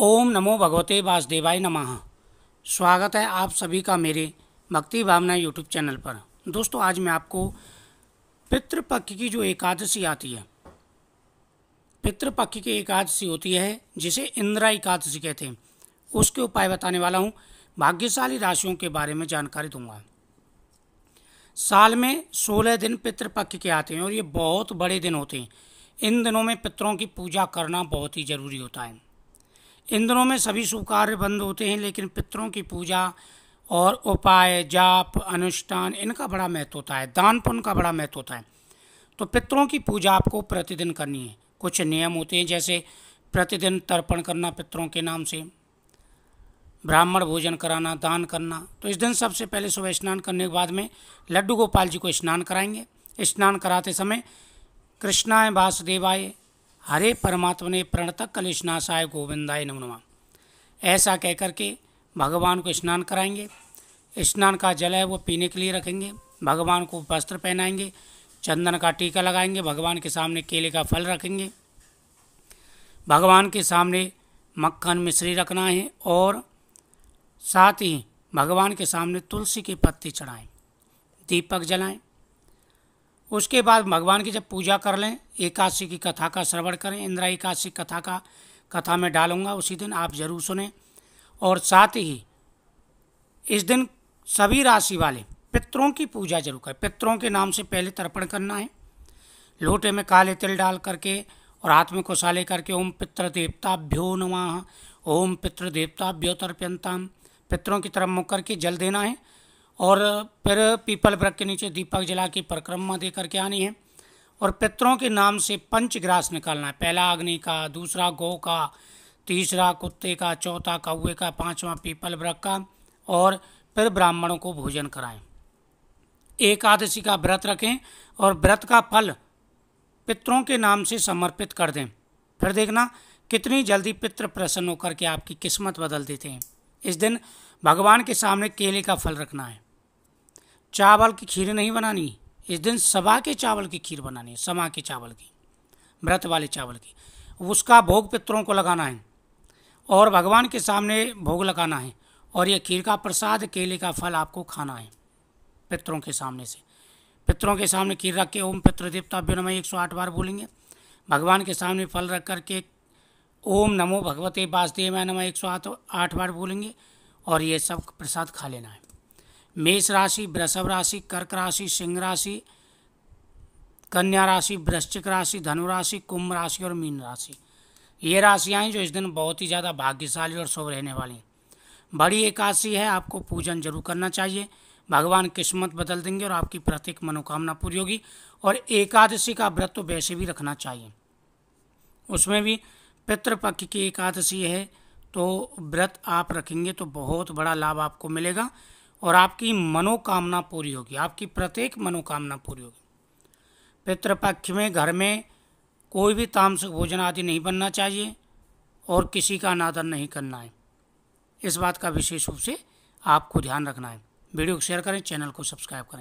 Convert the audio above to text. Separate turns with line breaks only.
ओम नमो भगवते वासुदेवाय नमः स्वागत है आप सभी का मेरे भक्ति भावना यूट्यूब चैनल पर दोस्तों आज मैं आपको पितृपक्ष की जो एकादशी आती है पितृपक्ष की एकादशी होती है जिसे इंदिरा एकादशी कहते हैं उसके उपाय बताने वाला हूँ भाग्यशाली राशियों के बारे में जानकारी दूंगा साल में सोलह दिन पितृपक्ष के आते हैं और ये बहुत बड़े दिन होते हैं इन दिनों में पितरों की पूजा करना बहुत ही ज़रूरी होता है इन दिनों में सभी शुभ कार्य बंद होते हैं लेकिन पितरों की पूजा और उपाय जाप अनुष्ठान इनका बड़ा महत्व होता है दान पुण्य का बड़ा महत्व होता है तो पितरों की पूजा आपको प्रतिदिन करनी है कुछ नियम होते हैं जैसे प्रतिदिन तर्पण करना पितरों के नाम से ब्राह्मण भोजन कराना दान करना तो इस दिन सबसे पहले सुबह स्नान करने के बाद में लड्डू गोपाल जी को स्नान कराएंगे स्नान कराते समय कृष्णाय वासुदेवाय हरे ने प्रणतक कल स्नाशाय गोविंदाय नमनुमा ऐसा कह के भगवान को स्नान कराएंगे स्नान का जल है वो पीने के लिए रखेंगे भगवान को वस्त्र पहनाएंगे चंदन का टीका लगाएंगे भगवान के सामने केले का फल रखेंगे भगवान के सामने मक्खन मिश्री रखना है और साथ ही भगवान के सामने तुलसी के पत्ते चढ़ाएं दीपक जलाएं उसके बाद भगवान की जब पूजा कर लें एकादशी की कथा का श्रवण करें इंदिरा एकादशी कथा का कथा में डालूंगा उसी दिन आप जरूर सुने और साथ ही इस दिन सभी राशि वाले पितरों की पूजा जरूर करें पितरों के नाम से पहले तर्पण करना है लोटे में काले तिल डाल करके और हाथ में कोसाले करके ओम पितृ भ्यो नमा ओम पितृ भ्यो तर्प्यंताम पितरों की तरफ मुख करके जल देना है और फिर पीपल वृक्ष के नीचे दीपक जला के परिक्रमा दे करके आनी है और पितरों के नाम से पंचग्रास निकालना है पहला अग्नि का दूसरा गौ का तीसरा कुत्ते का चौथा कौए का पांचवा पीपल व्रक का और फिर ब्राह्मणों को भोजन कराएं एकादशी का व्रत रखें और व्रत का फल पितरों के नाम से समर्पित कर दें फिर देखना कितनी जल्दी पितृ प्रसन्न होकर के आपकी किस्मत बदल देते हैं इस दिन भगवान के सामने केले का फल रखना है चावल की खीर नहीं बनानी इस दिन सभा के चावल की खीर बनानी है समा के चावल की व्रत वाले चावल की उसका भोग पितरों को लगाना है और भगवान के सामने भोग लगाना है और ये खीर का प्रसाद केले का फल आपको खाना है पितरों के सामने से पितरों के सामने खीर रख के ओम पितृ देवता विनमय एक सौ आठ बार बोलेंगे भगवान के सामने फल रख करके ओम नमो भगवते वासुदेवाय नमः एक सौ आठ बार बोलेंगे और ये सब प्रसाद खा लेना है मेष राशि वृषभ राशि कर्क राशि सिंह राशि कन्या राशि वृश्चिक राशि धनु राशि कुंभ राशि और मीन राशि ये राशियाँ हैं जो इस दिन बहुत ही ज़्यादा भाग्यशाली और शुभ रहने वाली हैं बड़ी एकादशी है आपको पूजन जरूर करना चाहिए भगवान किस्मत बदल देंगे और आपकी प्रत्येक मनोकामना पूरी होगी और एकादशी का व्रत तो वैसे भी रखना चाहिए उसमें भी पितृपक्ष की एकादशी है तो व्रत आप रखेंगे तो बहुत बड़ा लाभ आपको मिलेगा और आपकी मनोकामना पूरी होगी आपकी प्रत्येक मनोकामना पूरी होगी पितृपक्ष में घर में कोई भी तामसिक भोजन आदि नहीं बनना चाहिए और किसी का अनादर नहीं करना है इस बात का विशेष रूप से आपको ध्यान रखना है वीडियो को शेयर करें चैनल को सब्सक्राइब करें